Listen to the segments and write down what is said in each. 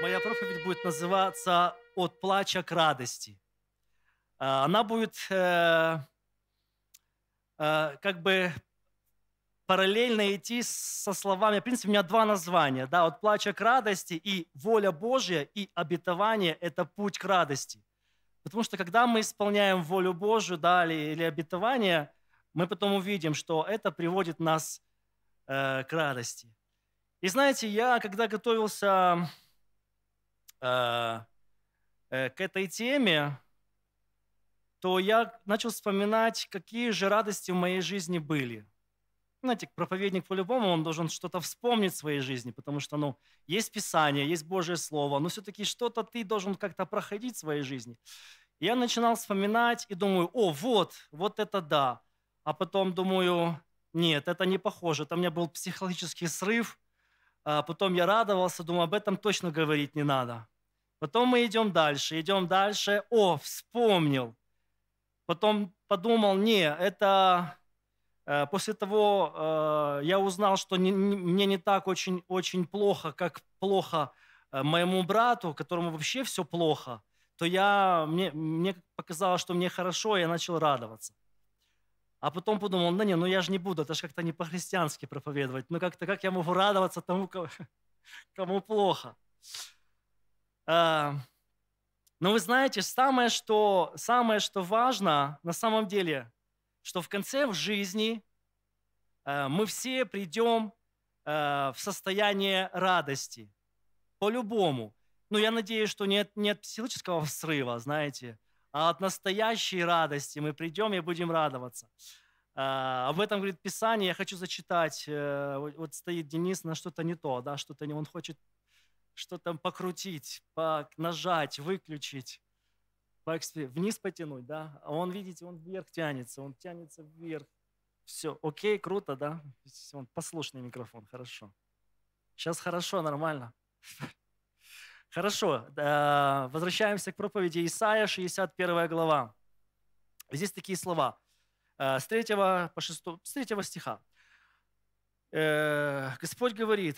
моя проповедь будет называться «От плача к радости». А, она будет э, э, как бы параллельно идти со словами. В принципе, у меня два названия. Да, «От плача к радости» и «Воля Божья» и «Обетование» — это путь к радости. Потому что когда мы исполняем волю Божью да, или, или обетование, мы потом увидим, что это приводит нас э, к радости. И знаете, я когда готовился а, э, к этой теме, то я начал вспоминать, какие же радости в моей жизни были. Знаете, проповедник по-любому, он должен что-то вспомнить в своей жизни, потому что, ну, есть Писание, есть Божье Слово, но все-таки что-то ты должен как-то проходить в своей жизни. я начинал вспоминать и думаю, о, вот, вот это да. А потом думаю, нет, это не похоже. Там у меня был психологический срыв – а потом я радовался, думаю, об этом точно говорить не надо. Потом мы идем дальше, идем дальше, о, вспомнил. Потом подумал, не, это э, после того э, я узнал, что мне не так очень, очень плохо, как плохо э, моему брату, которому вообще все плохо, то я, мне, мне показалось, что мне хорошо, и я начал радоваться. А потом подумал, ну не, ну я же не буду, это же как-то не по-христиански проповедовать. Ну как-то как я могу радоваться тому, кому, кому плохо. А, но вы знаете, самое что, самое, что важно на самом деле, что в конце в жизни а, мы все придем а, в состояние радости. По-любому. Ну я надеюсь, что нет, нет психического срыва, знаете, а от настоящей радости мы придем и будем радоваться. А, об этом говорит Писание. Я хочу зачитать. Э, вот стоит Денис на что-то не то, да, что-то не... Он хочет что-то покрутить, нажать, выключить, вниз потянуть, да. А он, видите, он вверх тянется, он тянется вверх. Все, окей, круто, да? Он послушный микрофон, хорошо. Сейчас хорошо, нормально. Хорошо, э, возвращаемся к проповеди Исаия, 61 глава. Здесь такие слова э, с 3, по 6, с 3 стиха. Э, Господь говорит,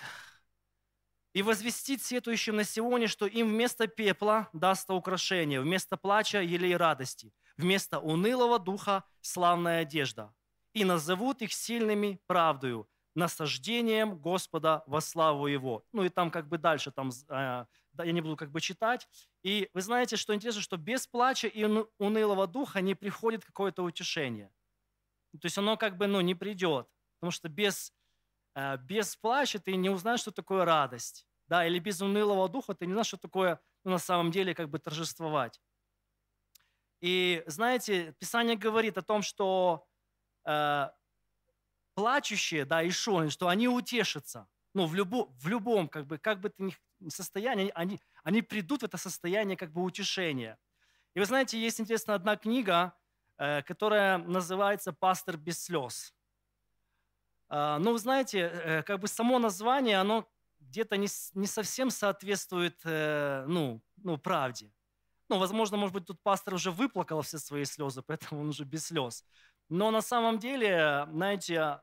«И возвестит сетующим на сегодня, что им вместо пепла даст украшение, вместо плача – елей радости, вместо унылого духа – славная одежда, и назовут их сильными правдою, насаждением Господа во славу Его. Ну и там как бы дальше, там, э, я не буду как бы читать. И вы знаете, что интересно, что без плача и унылого духа не приходит какое-то утешение. Ну, то есть оно как бы, ну, не придет. Потому что без, э, без плача ты не узнаешь, что такое радость. Да, или без унылого духа ты не знаешь, что такое ну, на самом деле как бы торжествовать. И знаете, Писание говорит о том, что а, плачущие, да, и шоны, что они утешатся. Ну, в, любо, в любом, как бы, как бы ты ни состоянии, они, они придут в это состояние как бы утешения. И вы знаете, есть, интересно, одна книга, э, которая называется «Пастор без слез». Э, а, но ну, вы знаете, э, как бы само название, оно где-то не, не совсем соответствует э, ну, ну, правде. Ну, возможно, может быть, тут пастор уже выплакал все свои слезы, поэтому он уже без слез. Но на самом деле, знаете,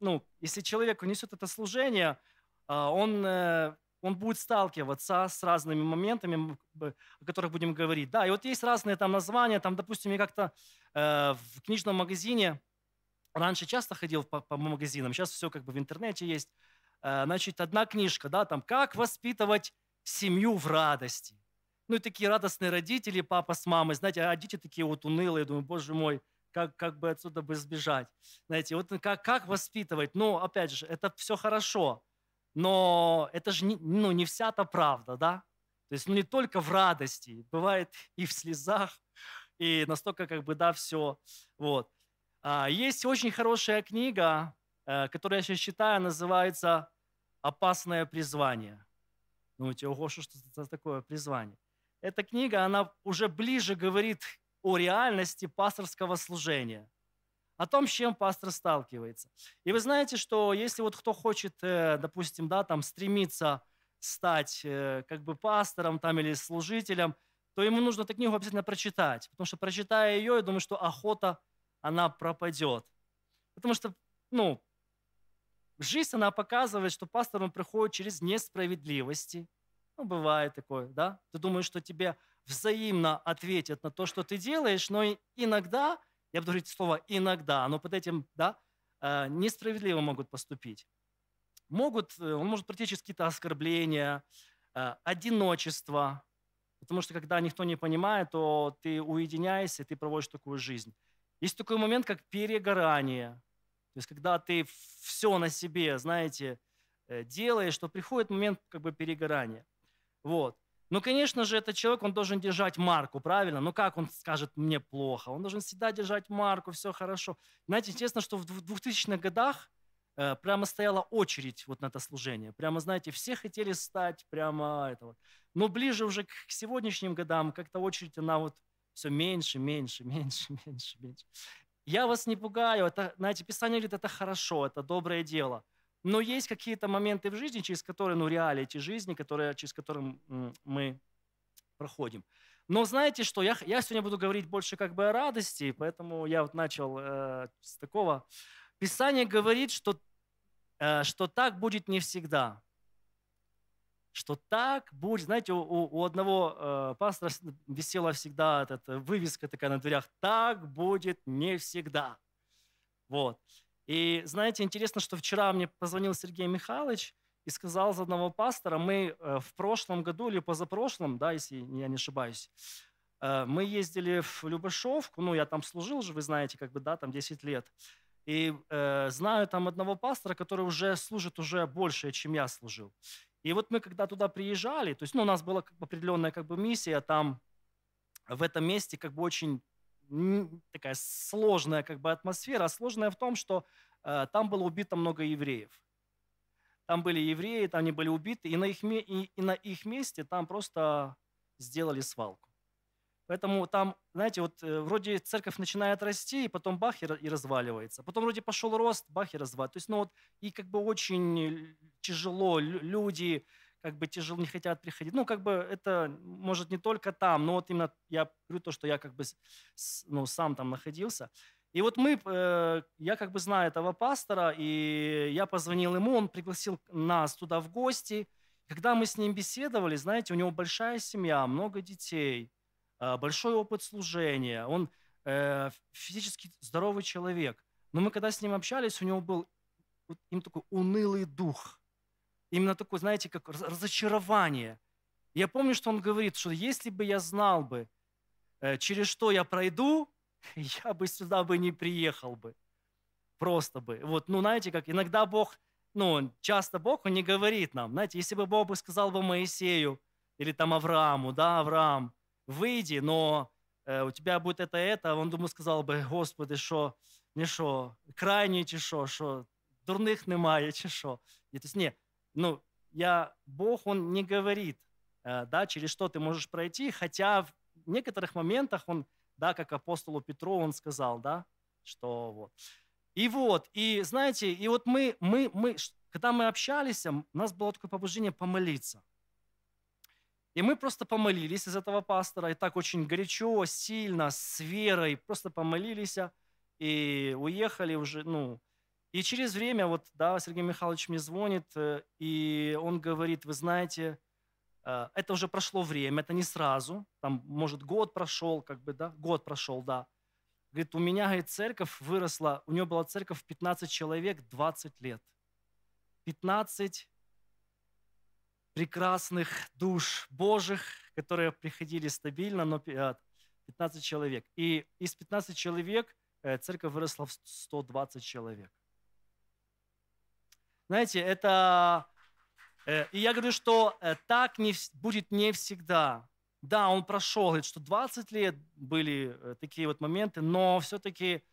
ну, если человек унесет это служение, а, он, э, он будет сталкиваться с разными моментами, о которых будем говорить. Да, и вот есть разные там названия, там, допустим, я как-то э, в книжном магазине раньше часто ходил по, по магазинам, сейчас все как бы в интернете есть. Э, значит, одна книжка, да, там «Как воспитывать семью в радости». Ну и такие радостные родители, папа с мамой, знаете, а дети такие вот унылые, думаю, боже мой, как, как бы отсюда бы избежать. Знаете, вот как, как воспитывать? Ну, опять же, это все хорошо, но это же не, ну, не вся та правда, да? То есть ну, не только в радости, бывает и в слезах, и настолько как бы, да, все. Вот. А, есть очень хорошая книга, э, которую я сейчас читаю, называется «Опасное призвание». Ну тебе ого, что это такое призвание? Эта книга, она уже ближе говорит о реальности пасторского служения, о том, с чем пастор сталкивается. И вы знаете, что если вот кто хочет, э, допустим, да, там стремиться стать э, как бы пастором там или служителем, то ему нужно эту книгу обязательно прочитать, потому что прочитая ее, я думаю, что охота, она пропадет. Потому что, ну, жизнь, она показывает, что пастор, он приходит через несправедливости. Ну, бывает такое, да? Ты думаешь, что тебе взаимно ответят на то, что ты делаешь, но иногда, я буду говорить слово «иногда», но под этим, да, э, несправедливо могут поступить. Могут, э, он может пройти какие-то оскорбления, э, одиночество, потому что когда никто не понимает, то ты уединяешься, ты проводишь такую жизнь. Есть такой момент, как перегорание. То есть, когда ты все на себе, знаете, делаешь, то приходит момент как бы перегорания. Вот. Ну, конечно же, этот человек, он должен держать марку, правильно? Ну, как он скажет «мне плохо»? Он должен всегда держать марку, все хорошо. Знаете, интересно, что в 2000-х годах э, прямо стояла очередь вот на это служение. Прямо, знаете, все хотели стать прямо это вот. Но ближе уже к сегодняшним годам как-то очередь, она вот все меньше, меньше, меньше, меньше, меньше. Я вас не пугаю. Это, знаете, Писание говорит, это хорошо, это доброе дело – но есть какие-то моменты в жизни, через которые, ну, реалии реалити жизни, которые, через которые мы проходим. Но знаете что, я, я сегодня буду говорить больше как бы о радости, поэтому я вот начал э, с такого. Писание говорит, что, э, что так будет не всегда. Что так будет. Знаете, у, у одного э, пастора висела всегда эта э, вывеска такая на дверях. Так будет не всегда. Вот. И знаете, интересно, что вчера мне позвонил Сергей Михайлович и сказал за одного пастора, мы э, в прошлом году или позапрошлом, да, если я не ошибаюсь, э, мы ездили в Любашовку, ну, я там служил же, вы знаете, как бы, да, там 10 лет. И э, знаю там одного пастора, который уже служит уже больше, чем я служил. И вот мы когда туда приезжали, то есть ну, у нас была как бы, определенная как бы, миссия там в этом месте как бы очень такая сложная как бы атмосфера. А сложная в том, что э, там было убито много евреев. Там были евреи, там они были убиты, и на их, и, и на их месте там просто сделали свалку. Поэтому там, знаете, вот э, вроде церковь начинает расти, и потом бах, и, и разваливается. Потом вроде пошел рост, бах, и разваливается. То есть, ну вот, и как бы очень э, тяжело люди как бы тяжело, не хотят приходить. Ну, как бы это, может, не только там, но вот именно я говорю то, что я как бы ну, сам там находился. И вот мы, э, я как бы знаю этого пастора, и я позвонил ему, он пригласил нас туда в гости. Когда мы с ним беседовали, знаете, у него большая семья, много детей, э, большой опыт служения, он э, физически здоровый человек. Но мы когда с ним общались, у него был вот, им такой унылый дух – Именно такое, знаете, как разочарование. Я помню, что он говорит, что если бы я знал бы, э, через что я пройду, я бы сюда бы не приехал бы. Просто бы. Вот, ну, знаете, как иногда Бог, ну, часто Бог, Он не говорит нам. Знаете, если бы Бог бы сказал бы Моисею или там Аврааму, да, Авраам, выйди, но э, у тебя будет это, это, он, думаю, сказал бы, Господи, что, не что, крайній чи что дурных дурних немає, чи що. І, тобто, ні, ну, я, Бог, Он не говорит, э, да, через что ты можешь пройти, хотя в некоторых моментах Он, да, как апостолу Петру Он сказал, да, что вот. И вот, и знаете, и вот мы, мы, мы, когда мы общались, у нас было такое побуждение помолиться. И мы просто помолились из этого пастора, и так очень горячо, сильно, с верой, просто помолились и уехали уже, ну, и через время, вот, да, Сергей Михайлович мне звонит, э, и он говорит, вы знаете, э, это уже прошло время, это не сразу, там, может, год прошел, как бы, да, год прошел, да. Говорит, у меня, говорит, церковь выросла, у него была церковь 15 человек 20 лет. 15 прекрасных душ Божьих, которые приходили стабильно, но 15 э, человек. И из 15 человек церковь выросла в 120 человек. Знаете, это... Э, и я говорю, что э, так не, будет не всегда. Да, он прошел, говорит, что 20 лет были э, такие вот моменты, но все-таки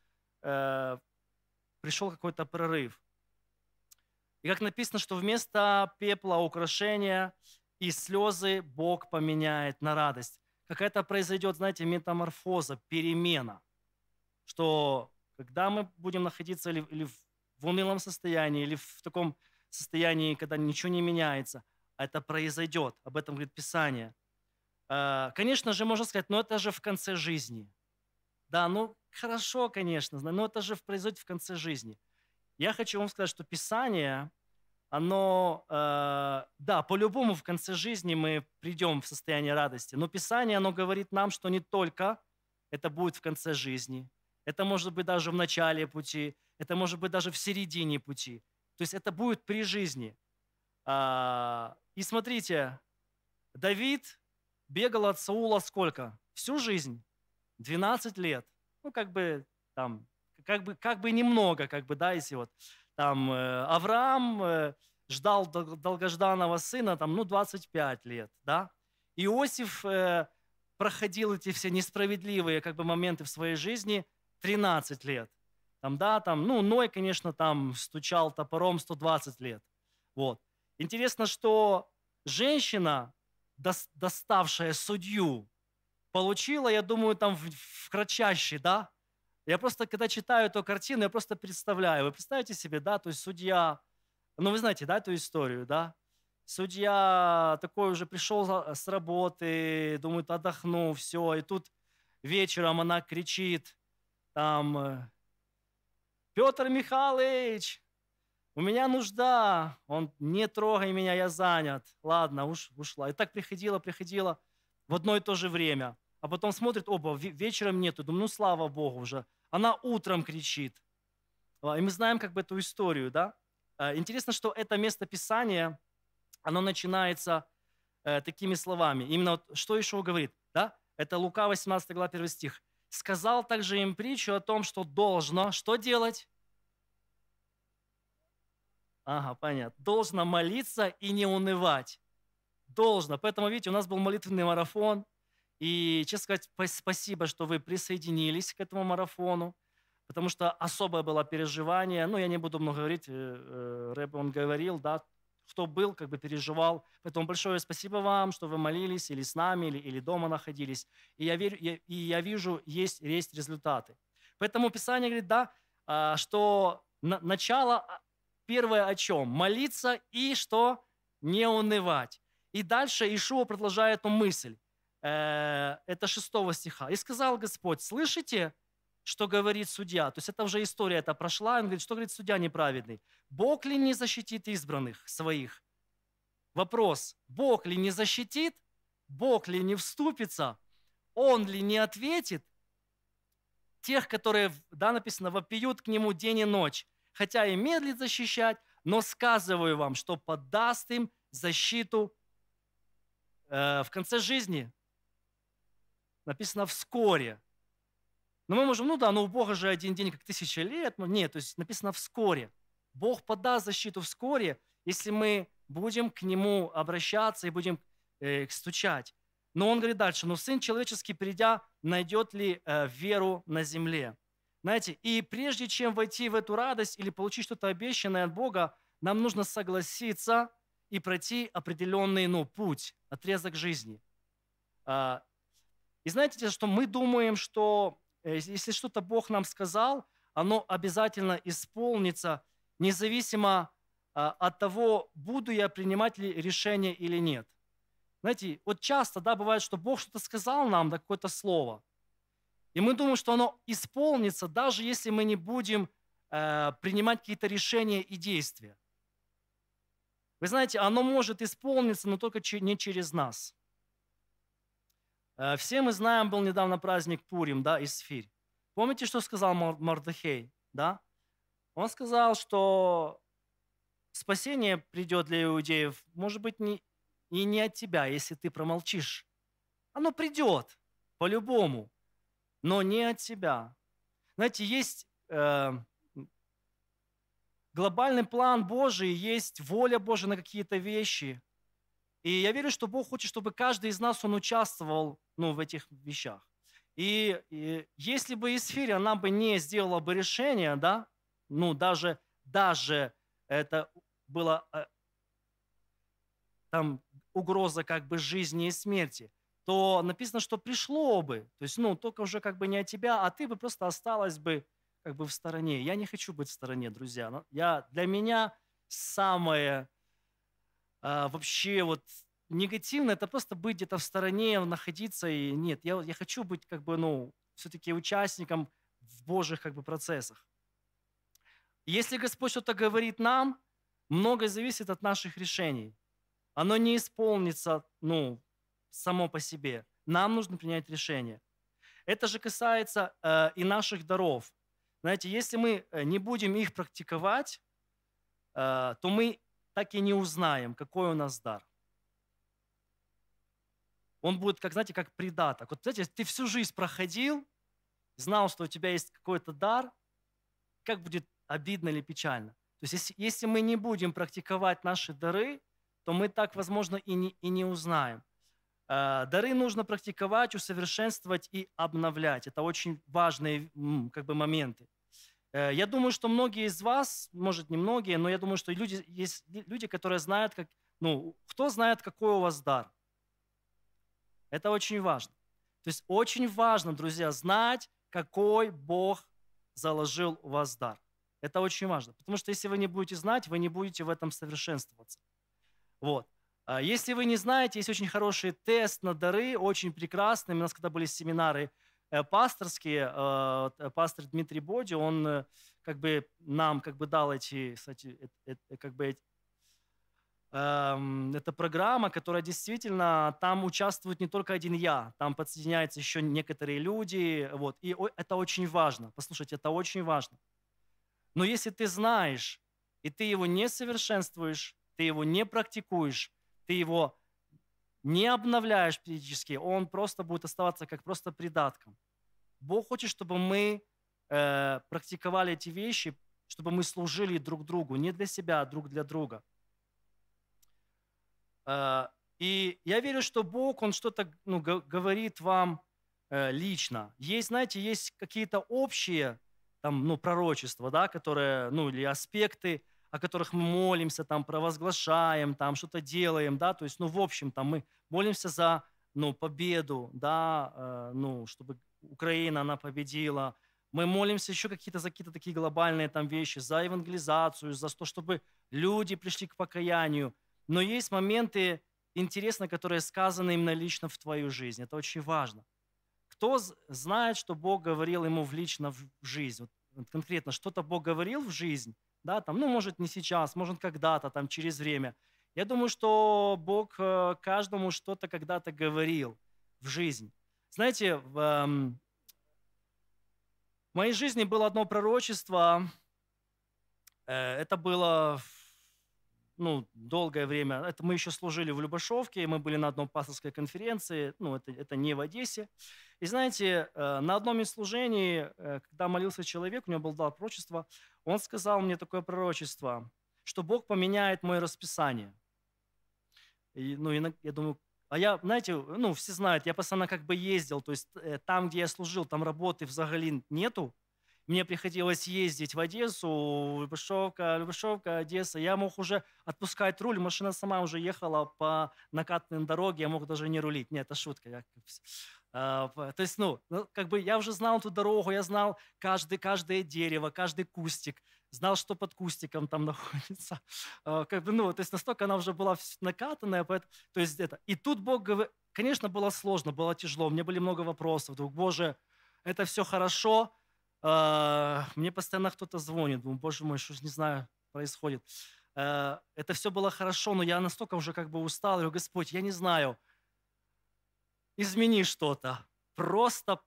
э, пришел какой-то прорыв. И как написано, что вместо пепла украшения и слезы Бог поменяет на радость. Какая-то произойдет, знаете, метаморфоза, перемена. Что когда мы будем находиться или, или в в унылом состоянии или в таком состоянии, когда ничего не меняется. А это произойдет. Об этом говорит Писание. А, конечно же, можно сказать, но это же в конце жизни. Да, ну хорошо, конечно, но это же произойдет в конце жизни. Я хочу вам сказать, что Писание, оно, а, да, по-любому в конце жизни мы придем в состояние радости, но Писание, оно говорит нам, что не только это будет в конце жизни, это может быть даже в начале пути, это может быть даже в середине пути. То есть это будет при жизни. А, и смотрите, Давид бегал от Саула сколько? Всю жизнь. 12 лет. Ну, как бы там, как бы, как бы немного, как бы, да, если вот там э, Авраам э, ждал долгожданного сына, там, ну, 25 лет, да. Иосиф э, проходил эти все несправедливые как бы моменты в своей жизни, 13 лет. Там, да, там, ну, Ной, конечно, там стучал топором 120 лет. Вот. Интересно, что женщина, доставшая судью, получила, я думаю, там в, в кратчайший, да? Я просто, когда читаю эту картину, я просто представляю. Вы представите себе, да, то есть судья, ну, вы знаете, да, эту историю, да? Судья такой уже пришел с работы, думает, отдохну, все, и тут вечером она кричит – там, э, Петр Михайлович, у меня нужда, он, не трогай меня, я занят. Ладно, уж, ушла. И так приходила, приходила в одно и то же время. А потом смотрит, оба, вечером нету. Думаю, ну слава Богу уже. Она утром кричит. А, и мы знаем как бы эту историю, да? А, интересно, что это место Писания, оно начинается э, такими словами. Именно вот, что еще говорит, да? Это Лука, 18 глава, 1 стих сказал также им притчу о том, что должно что делать? Ага, понятно. Должно молиться и не унывать. Должно. Поэтому, видите, у нас был молитвенный марафон. И, честно сказать, спасибо, что вы присоединились к этому марафону, потому что особое было переживание. Ну, я не буду много говорить, э, э, Рэб, он говорил, да, кто был, как бы переживал. Поэтому большое спасибо вам, что вы молились или с нами, или, или дома находились. И я, верю, я, и я вижу, есть, есть результаты. Поэтому Писание говорит, да, а, что начало а, первое о чем? Молиться и что? Не унывать. И дальше Ишуа продолжает эту мысль. Э, это 6 стиха. «И сказал Господь, слышите, что говорит судья. То есть это уже история это прошла. Он говорит, что говорит судья неправедный? Бог ли не защитит избранных своих? Вопрос, Бог ли не защитит? Бог ли не вступится? Он ли не ответит? Тех, которые, да, написано, вопиют к нему день и ночь, хотя и медлит защищать, но сказываю вам, что подаст им защиту э, в конце жизни. Написано вскоре. Но мы можем, ну да, но у Бога же один день, как тысяча лет. Нет, то есть написано вскоре. Бог подаст защиту вскоре, если мы будем к Нему обращаться и будем э, стучать. Но он говорит дальше, но Сын Человеческий, придя, найдет ли э, веру на земле? Знаете, и прежде чем войти в эту радость или получить что-то обещанное от Бога, нам нужно согласиться и пройти определенный ну, путь, отрезок жизни. А, и знаете, что мы думаем, что Э, если что-то Бог нам сказал, оно обязательно исполнится, независимо а, от того, буду я принимать ли решение или нет. Знаете, вот часто, да, бывает, что Бог что-то сказал нам, да, какое-то слово, и мы думаем, что оно исполнится, даже если мы не будем э, принимать какие-то решения и действия. Вы знаете, оно может исполниться, но только не через нас. Э, все мы знаем, был недавно праздник Пурим, да, из Сфирь. Помните, что сказал Мордыхей, да? Он сказал, что спасение придет для иудеев, может быть, не, и не от тебя, если ты промолчишь. Оно придет, по-любому, но не от тебя. Знаете, есть э, глобальный план Божий, есть воля Божия на какие-то вещи – и я верю, что Бог хочет, чтобы каждый из нас, он участвовал ну, в этих вещах. И, и если бы Исфирь, она бы не сделала бы решение, да, ну, даже, даже это было э, там угроза как бы жизни и смерти, то написано, что пришло бы, то есть, ну, только уже как бы не от тебя, а ты бы просто осталась бы как бы в стороне. Я не хочу быть в стороне, друзья. но Я, для меня самое а, вообще вот негативно, это просто быть где-то в стороне, находиться и нет, я, я хочу быть как бы, ну, все-таки участником в Божьих как бы процессах. Если Господь что-то говорит нам, многое зависит от наших решений. Оно не исполнится, ну, само по себе. Нам нужно принять решение. Это же касается э, и наших даров. Знаете, если мы э, не будем их практиковать, э, то мы так и не узнаем, какой у нас дар. Он будет, как, знаете, как придаток. Вот, знаете, ты всю жизнь проходил, знал, что у тебя есть какой-то дар, как будет обидно или печально. То есть если, если мы не будем практиковать наши дары, то мы так, возможно, и не, и не узнаем. Э, дары нужно практиковать, усовершенствовать и обновлять. Это очень важные как бы, моменты. Э, я думаю, что многие из вас, может, не многие, но я думаю, что люди, есть люди, которые знают, как, ну, кто знает, какой у вас дар. Это очень важно. То есть очень важно, друзья, знать, какой Бог заложил у вас дар. Это очень важно, потому что если вы не будете знать, вы не будете в этом совершенствоваться. Вот. А если вы не знаете, есть очень хороший тест на дары, очень прекрасный. У нас когда были семинары – Э, пасторские, э, э, пастор Дмитрий Боди, он как бы нам как бы дал эти, кстати, как бы эти, эм, это программа, которая действительно, там участвует не только один я, там подсоединяются еще некоторые люди, вот, и это очень важно, послушайте, это очень важно. Но если ты знаешь, и ты его не совершенствуешь, ты его не практикуешь, ты его не обновляешь периодически, он просто будет оставаться как просто придатком. Бог хочет, чтобы мы э, практиковали эти вещи, чтобы мы служили друг другу, не для себя, а друг для друга. Э, и я верю, что Бог, Он что-то ну, говорит вам э, лично. Есть, знаете, есть какие-то общие там, ну, пророчества, да, которые, ну, или аспекты, о которых мы молимся, там, провозглашаем, там, что-то делаем, да, то есть, ну, в общем, там, мы молимся за, ну, победу, да, э, ну, чтобы Украина, она победила. Мы молимся еще какие-то за какие-то такие глобальные там вещи, за евангелизацию, за то, чтобы люди пришли к покаянию. Но есть моменты, интересно, которые сказаны именно лично в твою жизнь. Это очень важно. Кто знает, что Бог говорил ему в лично в жизнь? Вот конкретно, что-то Бог говорил в жизнь, да, там, ну, может, не сейчас, может, когда-то, там, через время. Я думаю, что Бог э, каждому что-то когда-то говорил в жизнь. Знаете, в, эм, в моей жизни было одно пророчество. Э, это было ну, долгое время. Это мы еще служили в Любашовке, мы были на одной пасторской конференции, ну, это, это не в Одессе. И знаете, э, на одном из служений, э, когда молился человек, у него было дар пророчества, он сказал мне такое пророчество, что Бог поменяет мое расписание. И, ну, я думаю, а я, знаете, ну, все знают, я постоянно как бы ездил, то есть э, там, где я служил, там работы взагалі нету. Мне приходилось ездить в Одессу, Любашовка, Любашовка, Одесса. Я мог уже отпускать руль, машина сама уже ехала по накатной дороге, я мог даже не рулить. Нет, это шутка. Я... А, то есть, ну, ну, как бы я уже знал эту дорогу, я знал каждый, каждое дерево, каждый кустик знал, что под кустиком там находится. А, как бы, ну, то есть настолько она уже была накатанная, поэтому, то есть это. И тут Бог говорит, конечно, было сложно, было тяжело, у меня были много вопросов. Думаю, Боже, это все хорошо, а, мне постоянно кто-то звонит, думаю, Боже мой, что не знаю, происходит. А, это все было хорошо, но я настолько уже как бы устал, я говорю, Господь, я не знаю, измени что-то, просто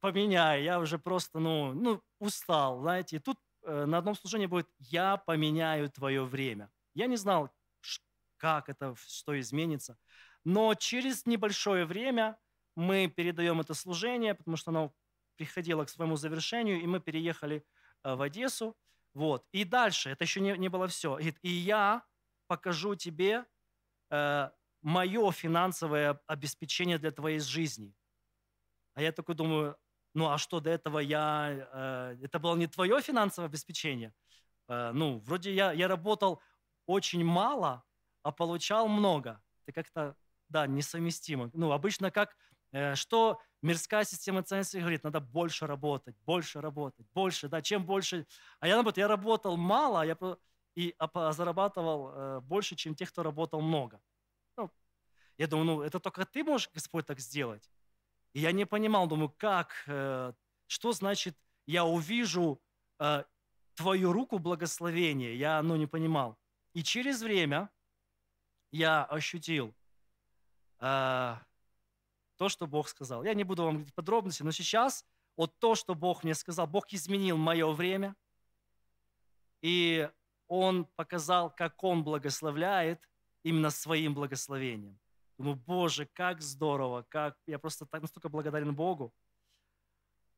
поменяй, я уже просто, ну, ну, устал, знаете. И тут Э, на одном служении будет «Я поменяю твое время». Я не знал, как это, что изменится. Но через небольшое время мы передаем это служение, потому что оно приходило к своему завершению, и мы переехали э, в Одессу. Вот. И дальше, это еще не, не было все. и я покажу тебе э, мое финансовое обеспечение для твоей жизни. А я такой думаю, ну а что до этого я... Э, это было не твое финансовое обеспечение. Э, ну, вроде я, я работал очень мало, а получал много. Это как-то, да, несовместимо. Ну, обычно как... Э, что мирская система ценностей говорит, надо больше работать, больше работать, больше, да, чем больше. А я, наоборот, я работал мало, а я и а зарабатывал э, больше, чем те, кто работал много. Ну, я думаю, ну, это только ты можешь, Господь, так сделать. И я не понимал, думаю, как, э, что значит я увижу э, твою руку благословения? Я, ну, не понимал. И через время я ощутил э, то, что Бог сказал. Я не буду вам говорить подробности, но сейчас вот то, что Бог мне сказал, Бог изменил мое время, и Он показал, как Он благословляет именно своим благословением. Думаю, «Ну, боже, как здорово, как... Я просто так, настолько благодарен Богу.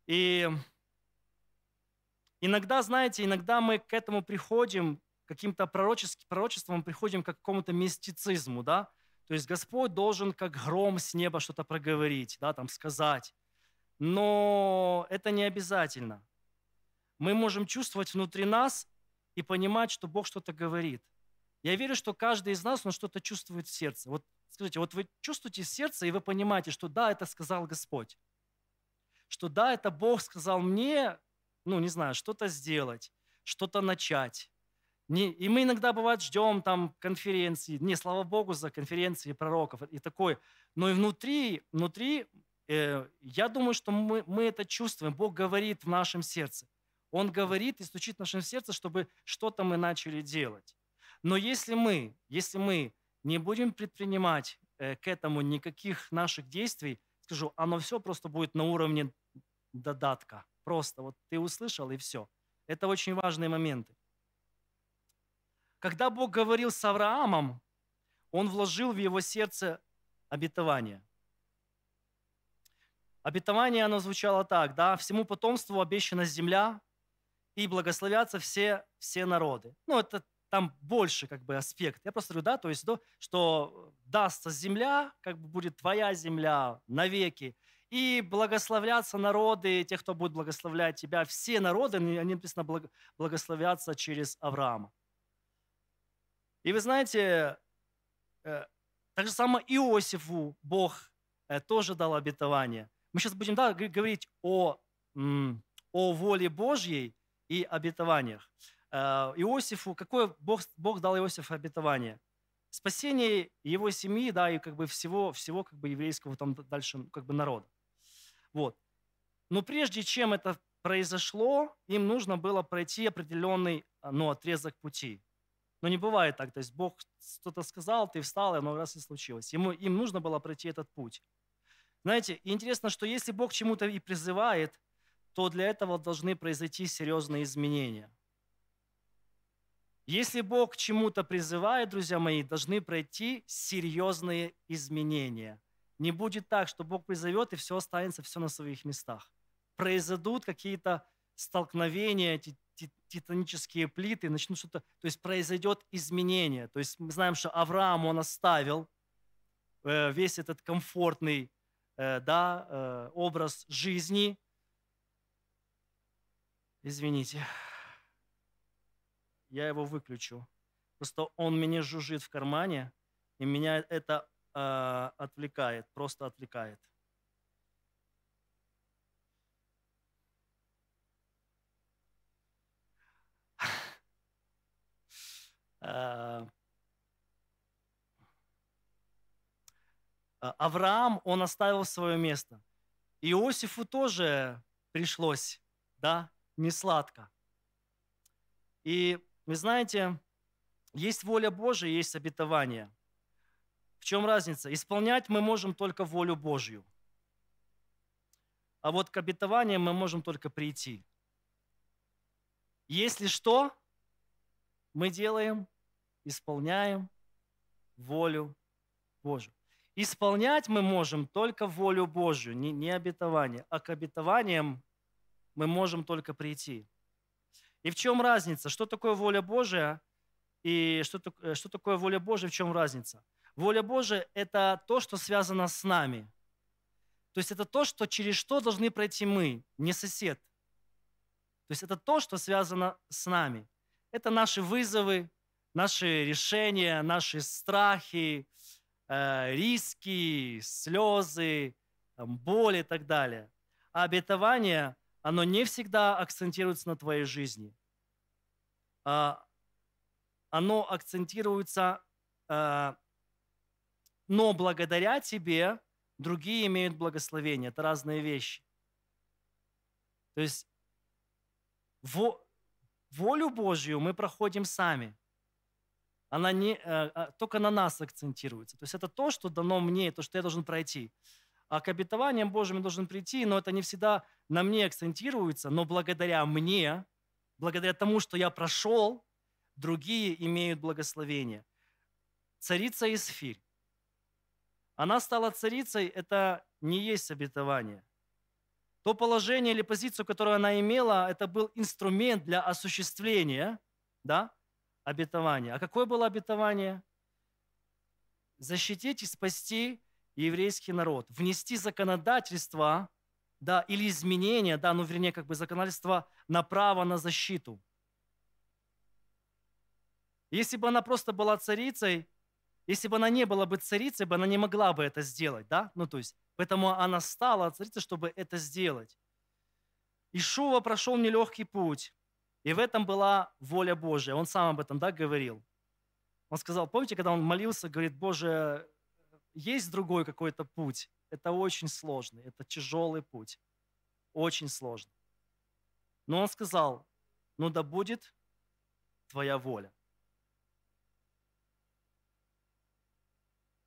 И иногда, знаете, иногда мы к этому приходим, каким-то пророческим пророчеством приходим как к какому-то мистицизму, да? То есть Господь должен как гром с неба что-то проговорить, да, там сказать. Но это не обязательно. Мы можем чувствовать внутри нас и понимать, что Бог что-то говорит. Я верю, что каждый из нас, он что-то чувствует в сердце. Вот скажите, вот вы чувствуете сердце, и вы понимаете, что да, это сказал Господь. Что да, это Бог сказал мне, ну, не знаю, что-то сделать, что-то начать. Не, и мы иногда, бывает, ждем там конференции. Не, слава Богу, за конференции пророков и такое. Но и внутри, внутри э, я думаю, что мы, мы это чувствуем. Бог говорит в нашем сердце. Он говорит и стучит в нашем сердце, чтобы что-то мы начали делать. Но если мы, если мы не будем предпринимать э, к этому никаких наших действий, скажу, оно все просто будет на уровне додатка. Просто вот ты услышал и все. Это очень важные моменты. Когда Бог говорил с Авраамом, он вложил в его сердце обетование. Обетование, оно звучало так, да, всему потомству обещана земля, и благословятся все, все народы. Ну, это там больше как бы аспект. Я просто говорю, да, то есть, то, что дастся земля, как бы будет твоя земля навеки, и благословляться народы, те, кто будет благословлять тебя, все народы, они написано благословятся через Авраама. И вы знаете, э, так же само Иосифу Бог э, тоже дал обетование. Мы сейчас будем да, говорить о, о воле Божьей и обетованиях. Э, Иосифу, какое Бог, Бог дал Иосифу обетование? Спасение его семьи, да, и как бы всего, всего как бы еврейского там дальше ну, как бы народа. Вот. Но прежде чем это произошло, им нужно было пройти определенный а, ну, отрезок пути. Но не бывает так. То есть Бог что-то сказал, ты встал, и оно раз и случилось. Ему, им нужно было пройти этот путь. Знаете, интересно, что если Бог чему-то и призывает, то для этого должны произойти серьезные изменения – если Бог к чему-то призывает, друзья мои, должны пройти серьезные изменения. Не будет так, что Бог призовет, и все останется все на своих местах. Произойдут какие-то столкновения, эти титанические плиты, начнут что-то... То есть произойдет изменение. То есть мы знаем, что Авраам, он оставил э, весь этот комфортный э, да, э, образ жизни. Извините я его выключу. Просто он мне жужжит в кармане, и меня это э, отвлекает, просто отвлекает. А, а, Авраам, он оставил свое место. Иосифу тоже пришлось, да, не сладко. И вы знаете, есть воля Божья, есть обетование. В чем разница? Исполнять мы можем только волю Божью. А вот к обетованию мы можем только прийти. Если что, мы делаем, исполняем волю Божью. Исполнять мы можем только волю Божью, не, не обетование. А к обетованиям мы можем только прийти – и в чем разница? Что такое воля Божия и что, э, что такое воля Божия, в чем разница? Воля Божия – это то, что связано с нами. То есть это то, что, через что должны пройти мы, не сосед. То есть это то, что связано с нами. Это наши вызовы, наши решения, наши страхи, э, риски, слезы, боль и так далее. А обетование оно не всегда акцентируется на твоей жизни. А, оно акцентируется, а, но благодаря тебе другие имеют благословение. Это разные вещи. То есть волю Божью мы проходим сами. Она не, э, а, только на нас акцентируется. То есть это то, что дано мне, то, что я должен пройти а к обетованиям Божьим должен прийти, но это не всегда на мне акцентируется, но благодаря мне, благодаря тому, что я прошел, другие имеют благословение. Царица Исфирь. Она стала царицей, это не есть обетование. То положение или позицию, которую она имела, это был инструмент для осуществления да, обетования. А какое было обетование? Защитить и спасти и еврейский народ внести законодательство, да, или изменение да, ну, вернее, как бы законодательство на право на защиту. Если бы она просто была царицей, если бы она не была бы царицей, бы она не могла бы это сделать, да? Ну, то есть, поэтому она стала царицей, чтобы это сделать. Ишуа прошел нелегкий путь, и в этом была воля Божья. Он сам об этом, да, говорил. Он сказал, помните, когда он молился, говорит, Боже, есть другой какой-то путь. Это очень сложный, это тяжелый путь. Очень сложный. Но он сказал, ну да будет твоя воля.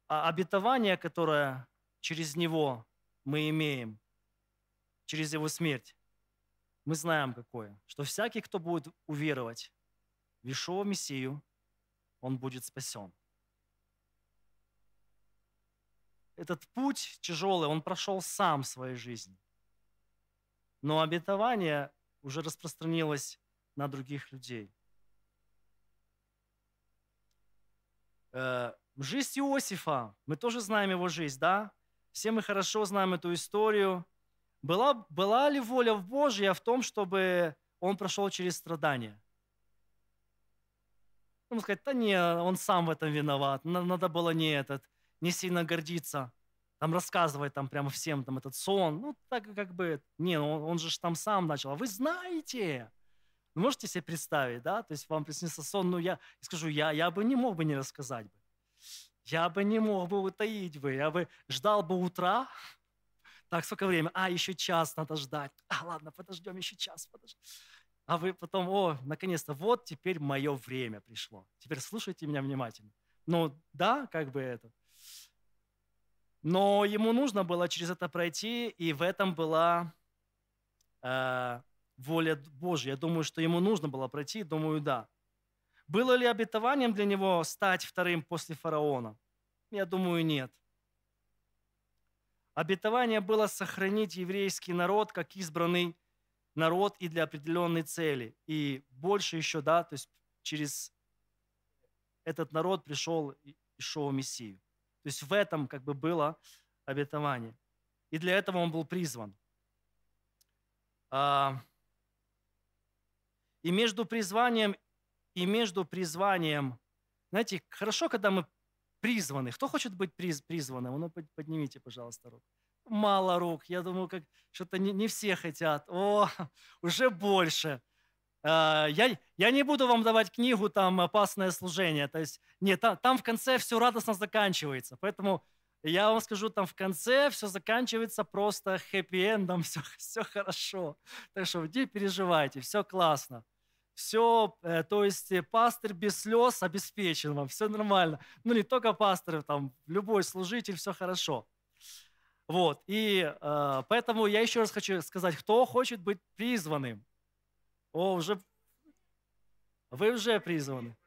А обетование, которое через него мы имеем, через его смерть, мы знаем какое, что всякий, кто будет уверовать в Ишуа Мессию, он будет спасен. этот путь тяжелый он прошел сам в своей жизни. Но обетование уже распространилось на других людей. Э, жизнь Иосифа, мы тоже знаем его жизнь, да? Все мы хорошо знаем эту историю. Была, была ли воля в Божья в том, чтобы он прошел через страдания? Ну, сказать, да не, он сам в этом виноват, надо было не этот не сильно гордиться. Там рассказывает там прямо всем там этот сон. Ну, так как бы, не, он, ну, он же там сам начал. А вы знаете, можете себе представить, да? То есть вам приснился сон, ну я скажу, я, я бы не мог бы не рассказать бы. Я бы не мог бы утаить бы. Я бы ждал бы утра. Так, сколько времени? А, еще час надо ждать. А, ладно, подождем еще час. Подождем. А вы потом, о, наконец-то, вот теперь мое время пришло. Теперь слушайте меня внимательно. Ну, да, как бы это. Но ему нужно было через это пройти, и в этом была э, воля Божья. Я думаю, что ему нужно было пройти, думаю, да. Было ли обетованием для него стать вторым после фараона? Я думаю, нет. Обетование было сохранить еврейский народ как избранный народ и для определенной цели. И больше еще, да, то есть через этот народ пришел и шоу Мессию. То есть в этом как бы было обетование. И для этого он был призван. А, и между призванием и между призванием, знаете, хорошо, когда мы призваны. Кто хочет быть приз, призванным? Ну, поднимите, пожалуйста, руку. Мало рук. Я думаю, как что-то не, не все хотят. О, уже больше. Э, я, я не буду вам давать книгу там «Опасное служение». То есть нет, там, там в конце все радостно заканчивается. Поэтому я вам скажу, там в конце все заканчивается просто хэппи-эндом, все, все хорошо. Так что не переживайте, все классно. Все, э, то есть э, пастор без слез обеспечен вам, все нормально. Ну, не только пастырь, там любой служитель, все хорошо. Вот, и э, поэтому я еще раз хочу сказать, кто хочет быть призванным, о, уже... Вы уже призваны.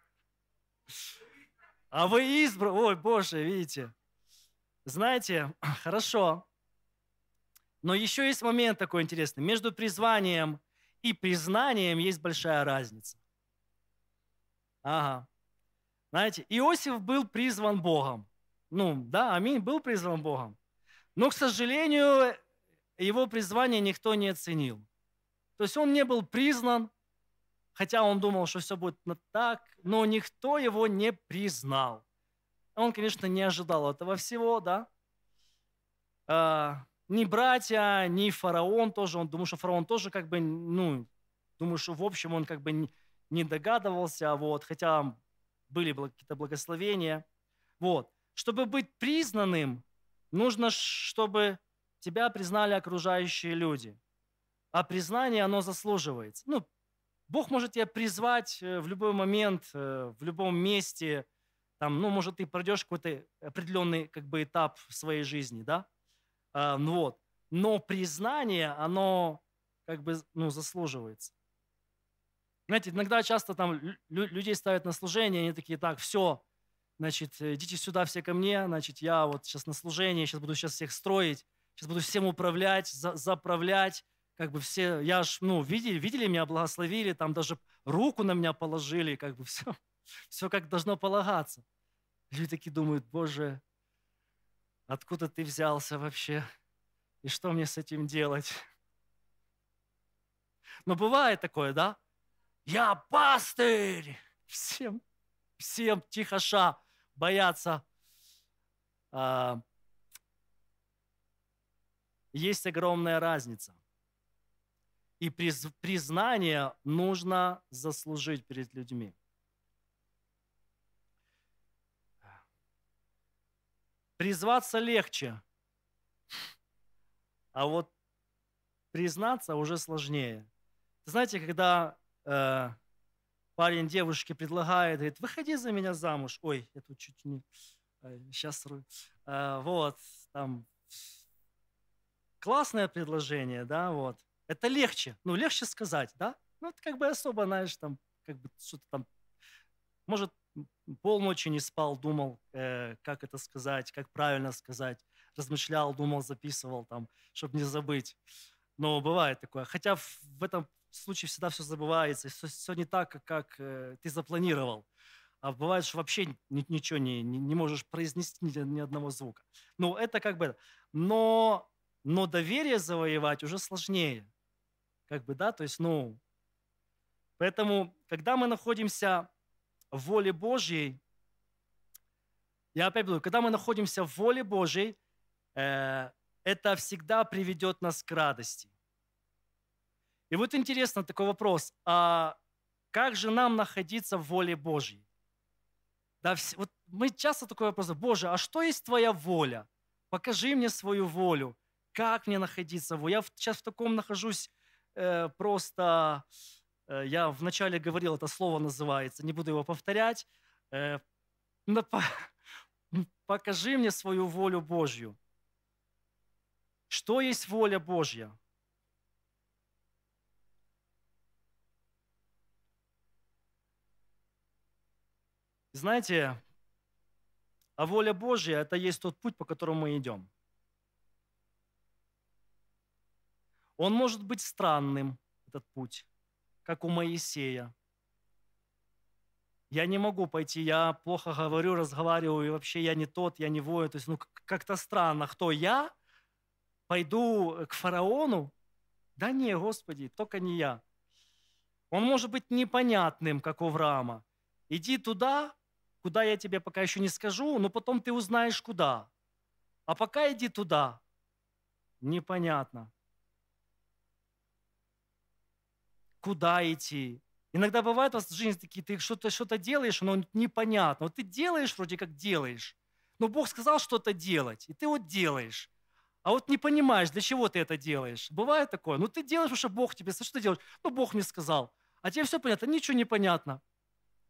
А вы избраны. Ой, Боже, видите. Знаете, хорошо. Но еще есть момент такой интересный. Между призванием и признанием есть большая разница. Ага. Знаете, Иосиф был призван Богом. Ну, да, аминь, был призван Богом. Но, к сожалению, его призвание никто не оценил. То есть он не был признан, хотя он думал, что все будет так, но никто его не признал. Он, конечно, не ожидал этого всего, да. А, ни братья, ни фараон тоже, он думал, что фараон тоже как бы, ну, думаю, что в общем он как бы не догадывался, а вот, хотя были какие-то благословения. Вот. Чтобы быть признанным, нужно, чтобы тебя признали окружающие люди – а признание, оно заслуживается. Ну, Бог может тебя призвать э, в любой момент, э, в любом месте. Там, ну, может, ты пройдешь какой-то определенный как бы, этап в своей жизни, да? А, ну, вот. Но признание, оно как бы ну, заслуживается. Знаете, иногда часто там людей ставят на служение, они такие, так, все, значит, э, идите сюда все ко мне, значит, я вот сейчас на служение сейчас буду сейчас всех строить, сейчас буду всем управлять, за заправлять, как бы все, я ж, ну, видели, видели меня, благословили, там даже руку на меня положили, как бы все, все как должно полагаться. Люди такие думают, боже, откуда ты взялся вообще? И что мне с этим делать? Но бывает такое, да? Я пастырь! Всем, всем тихоша боятся. А, есть огромная разница и признание нужно заслужить перед людьми. Призваться легче, а вот признаться уже сложнее. Знаете, когда э, парень девушке предлагает, говорит, выходи за меня замуж. Ой, я тут чуть не... Сейчас... Э, э, вот, там... Классное предложение, да, вот. Это легче, ну, легче сказать, да? Ну, это как бы особо, знаешь, там, как бы что-то там, может, полночи не спал, думал, э, как это сказать, как правильно сказать, размышлял, думал, записывал там, чтобы не забыть. Но бывает такое. Хотя в, этом случае всегда все забывается, все, все не так, как, как э, ты запланировал. А бывает, что вообще ни, ничего не, не, не можешь произнести ни, ни одного звука. Ну, это как бы... Но, но доверие завоевать уже сложнее. Как бы, да, то есть, ну, поэтому, когда мы находимся в воле Божьей, я опять говорю, когда мы находимся в воле Божьей, э, это всегда приведет нас к радости. И вот интересно такой вопрос, а как же нам находиться в воле Божьей? Да, вот мы часто такой вопрос, Боже, а что есть Твоя воля? Покажи мне свою волю. Как мне находиться? в Я сейчас в таком нахожусь Э, просто, э, я вначале говорил, это слово называется, не буду его повторять, э, покажи мне свою волю Божью. Что есть воля Божья? Знаете, а воля Божья – это есть тот путь, по которому мы идем – Он может быть странным, этот путь, как у Моисея. Я не могу пойти, я плохо говорю, разговариваю, и вообще я не тот, я не воин. То есть, ну, как-то странно, кто я? Пойду к фараону? Да не, Господи, только не я. Он может быть непонятным, как у Врама. Иди туда, куда я тебе пока еще не скажу, но потом ты узнаешь, куда. А пока иди туда. Непонятно. куда идти. Иногда бывает у вас в жизни такие, ты что-то что делаешь, но непонятно. Вот ты делаешь, вроде как делаешь, но Бог сказал что-то делать, и ты вот делаешь. А вот не понимаешь, для чего ты это делаешь. Бывает такое? Ну, ты делаешь, потому что Бог тебе... Что ты делаешь? Ну, Бог мне сказал. А тебе все понятно? Ничего не понятно.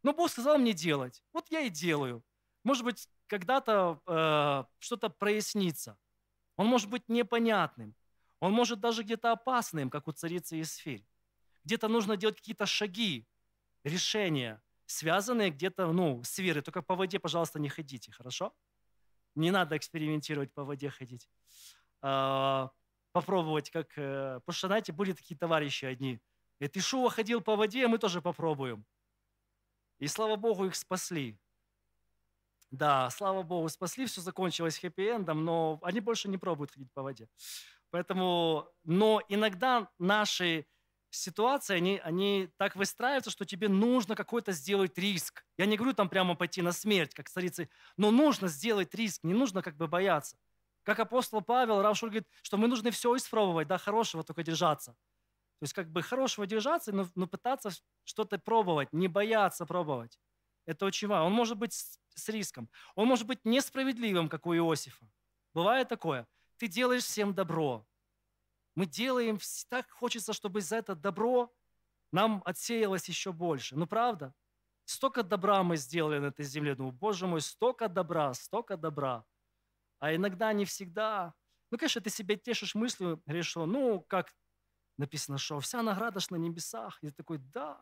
Но Бог сказал мне делать. Вот я и делаю. Может быть, когда-то э, что-то прояснится. Он может быть непонятным. Он может даже где-то опасным, как у царицы Исфирь где-то нужно делать какие-то шаги, решения, связанные где-то ну, с верой. Только по воде, пожалуйста, не ходите, хорошо? Не надо экспериментировать по воде ходить. А, попробовать, как... Э, потому что, знаете, были такие товарищи одни. Говорит, Ишуа ходил по воде, мы тоже попробуем. И слава Богу, их спасли. Да, слава Богу, спасли, все закончилось хэппи-эндом, но они больше не пробуют ходить по воде. Поэтому, но иногда наши ситуации, они, они так выстраиваются, что тебе нужно какой-то сделать риск. Я не говорю там прямо пойти на смерть, как царицы, но нужно сделать риск, не нужно как бы бояться. Как апостол Павел, Равшур говорит, что мы нужны все испробовать, да, хорошего только держаться. То есть как бы хорошего держаться, но, но пытаться что-то пробовать, не бояться пробовать. Это очень важно. Он может быть с, с риском. Он может быть несправедливым, как у Иосифа. Бывает такое. Ты делаешь всем добро, мы делаем, так хочется, чтобы за это добро нам отсеялось еще больше. Ну, правда? Столько добра мы сделали на этой земле. ну боже мой, столько добра, столько добра. А иногда не всегда. Ну, конечно, ты себя тешишь мыслью, говоришь, что, ну, как написано, что вся награда ж на небесах. И ты такой, да,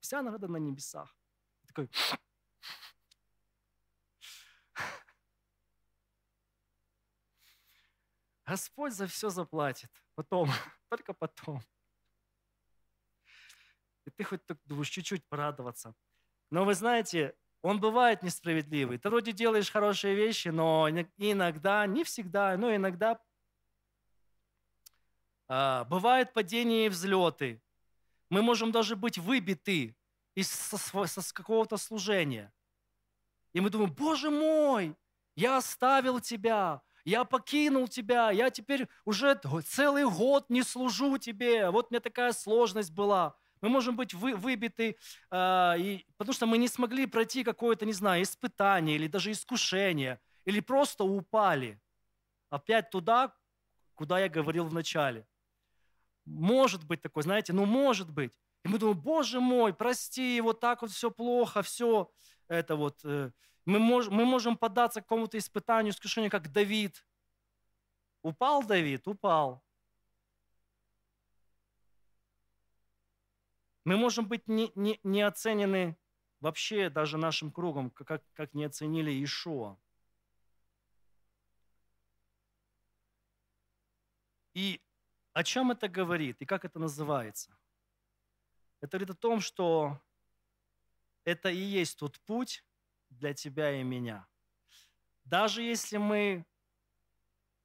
вся награда на небесах. И такой, Господь за все заплатит. Потом, только потом. И ты хоть так думаешь, чуть-чуть порадоваться. Но вы знаете, он бывает несправедливый. Ты вроде делаешь хорошие вещи, но иногда, не всегда, но иногда а, бывают падения и взлеты. Мы можем даже быть выбиты из со, со какого-то служения. И мы думаем, Боже мой, я оставил тебя, я покинул тебя, я теперь уже целый год не служу тебе, вот у меня такая сложность была. Мы можем быть вы, выбиты, э, и, потому что мы не смогли пройти какое-то, не знаю, испытание или даже искушение, или просто упали. Опять туда, куда я говорил в начале. Может быть такое, знаете, ну может быть. И мы думаем, боже мой, прости, вот так вот все плохо, все это вот. Э, мы, мож, мы можем поддаться какому-то испытанию, искушению, как Давид. Упал Давид? Упал. Мы можем быть не, не, не оценены вообще даже нашим кругом, как, как не оценили Ишуа. И о чем это говорит и как это называется? Это говорит о том, что это и есть тот путь, для тебя и меня. Даже если мы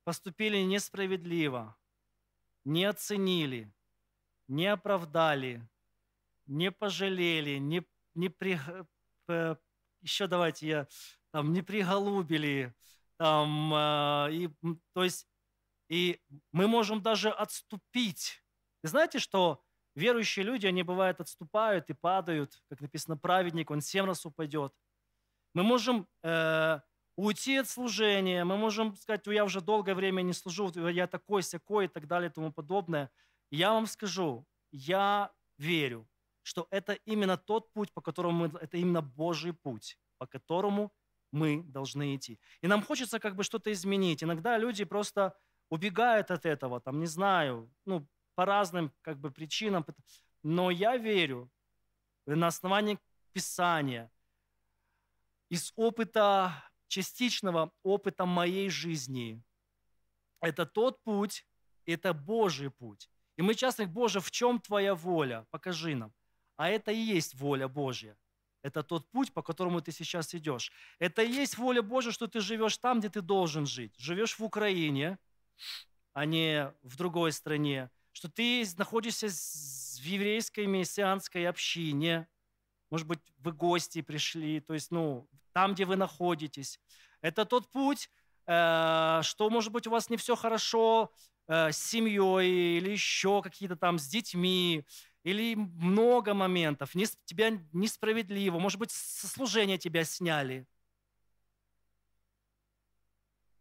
поступили несправедливо, не оценили, не оправдали, не пожалели, не, не при... Э, еще давайте я там не приголубили, там, э, и, то есть, и мы можем даже отступить. И знаете, что верующие люди, они бывают отступают и падают, как написано, праведник, он семь раз упадет. Мы можем э, уйти от служения, мы можем сказать, я уже долгое время не служу, я такой, сякой и так далее и тому подобное. Я вам скажу, я верю, что это именно тот путь, по которому мы, это именно Божий путь, по которому мы должны идти. И нам хочется как бы что-то изменить. Иногда люди просто убегают от этого, там, не знаю, ну, по разным как бы причинам. Но я верю на основании Писания – из опыта, частичного опыта моей жизни. Это тот путь, это Божий путь. И мы часто говорим, Боже, в чем Твоя воля? Покажи нам. А это и есть воля Божья. Это тот путь, по которому ты сейчас идешь. Это и есть воля Божья, что ты живешь там, где ты должен жить. Живешь в Украине, а не в другой стране. Что ты находишься в еврейской мессианской общине. Может быть, вы гости пришли. То есть, ну, там, где вы находитесь. Это тот путь, э, что, может быть, у вас не все хорошо э, с семьей или еще какие-то там с детьми, или много моментов, тебя несправедливо, может быть, сослужение тебя сняли.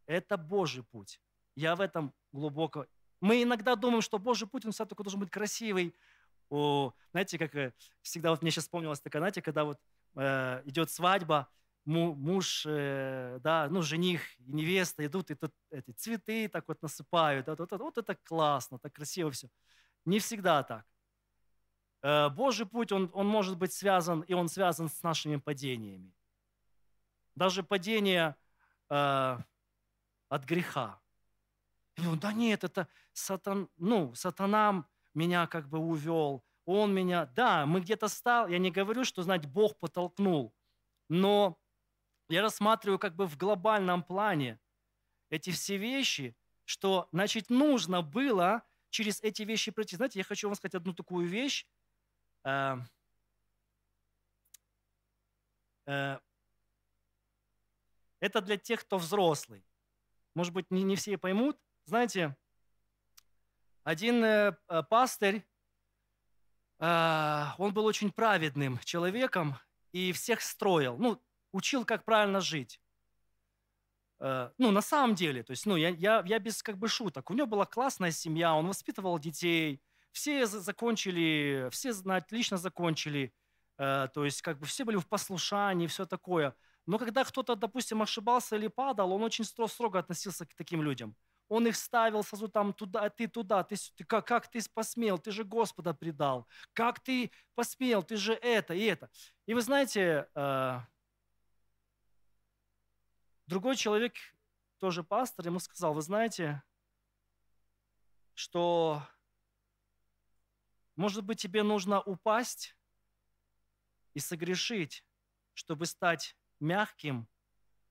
Это Божий путь. Я в этом глубоко... Мы иногда думаем, что Божий путь, он все такой должен быть красивый. О, знаете, как э, всегда вот мне сейчас вспомнилась такая, знаете, когда вот э, идет свадьба, муж, э, да, ну, жених и невеста идут, и тут эти цветы так вот насыпают, да, вот, вот это классно, так красиво все. Не всегда так. Э, божий путь, он, он может быть связан, и он связан с нашими падениями. Даже падение э, от греха. И он, да нет, это сатан, ну, сатанам меня как бы увел, он меня, да, мы где-то стал, я не говорю, что, знать, Бог потолкнул, но я рассматриваю как бы в глобальном плане эти все вещи, что, значит, нужно было через эти вещи пройти. Знаете, я хочу вам сказать одну такую вещь. Э, э, это для тех, кто взрослый. Может быть, не, не все поймут. Знаете, один э, э пастырь, э, он был очень праведным человеком и всех строил. Ну, учил, как правильно жить. Э, ну, на самом деле, то есть, ну, я, я, я без как бы шуток. У него была классная семья, он воспитывал детей, все закончили, все отлично закончили, э, то есть, как бы все были в послушании, все такое. Но когда кто-то, допустим, ошибался или падал, он очень строго относился к таким людям. Он их ставил сразу там туда, ты туда, ты, ты как, как ты посмел, ты же Господа предал, как ты посмел, ты же это и это. И вы знаете, э, Другой человек, тоже пастор, ему сказал, вы знаете, что, может быть, тебе нужно упасть и согрешить, чтобы стать мягким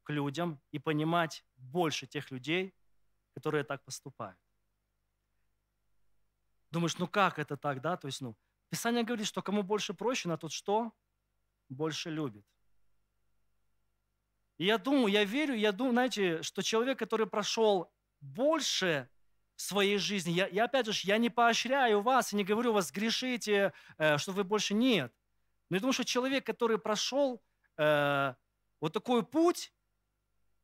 к людям и понимать больше тех людей, которые так поступают. Думаешь, ну как это так, да? То есть, ну, Писание говорит, что кому больше проще, на тот что больше любит – и я думаю, я верю, я думаю, знаете, что человек, который прошел больше в своей жизни, я, я опять же, я не поощряю вас и не говорю вас грешите, э, что вы больше нет. Но я думаю, что человек, который прошел э, вот такой путь,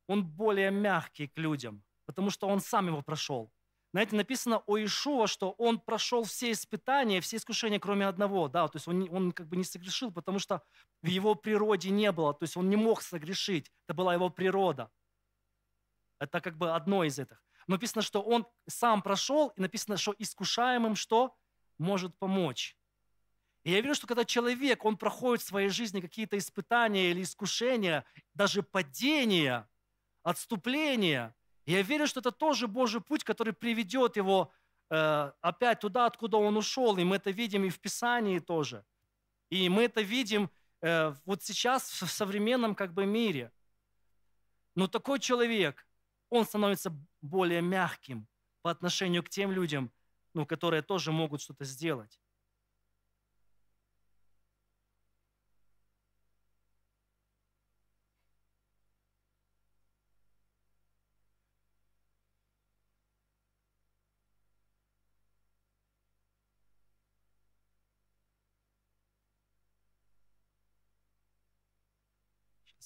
он более мягкий к людям, потому что он сам его прошел. Знаете, написано о Ишуа, что он прошел все испытания, все искушения, кроме одного, да, то есть он, он как бы не согрешил, потому что в его природе не было, то есть он не мог согрешить, это была его природа. Это как бы одно из этих. Но написано, что он сам прошел, и написано, что искушаемым что? Может помочь. И я верю, что когда человек, он проходит в своей жизни какие-то испытания или искушения, даже падения, отступления – я верю, что это тоже Божий путь, который приведет его э, опять туда, откуда он ушел. И мы это видим и в Писании тоже. И мы это видим э, вот сейчас в современном как бы мире. Но такой человек, он становится более мягким по отношению к тем людям, ну, которые тоже могут что-то сделать.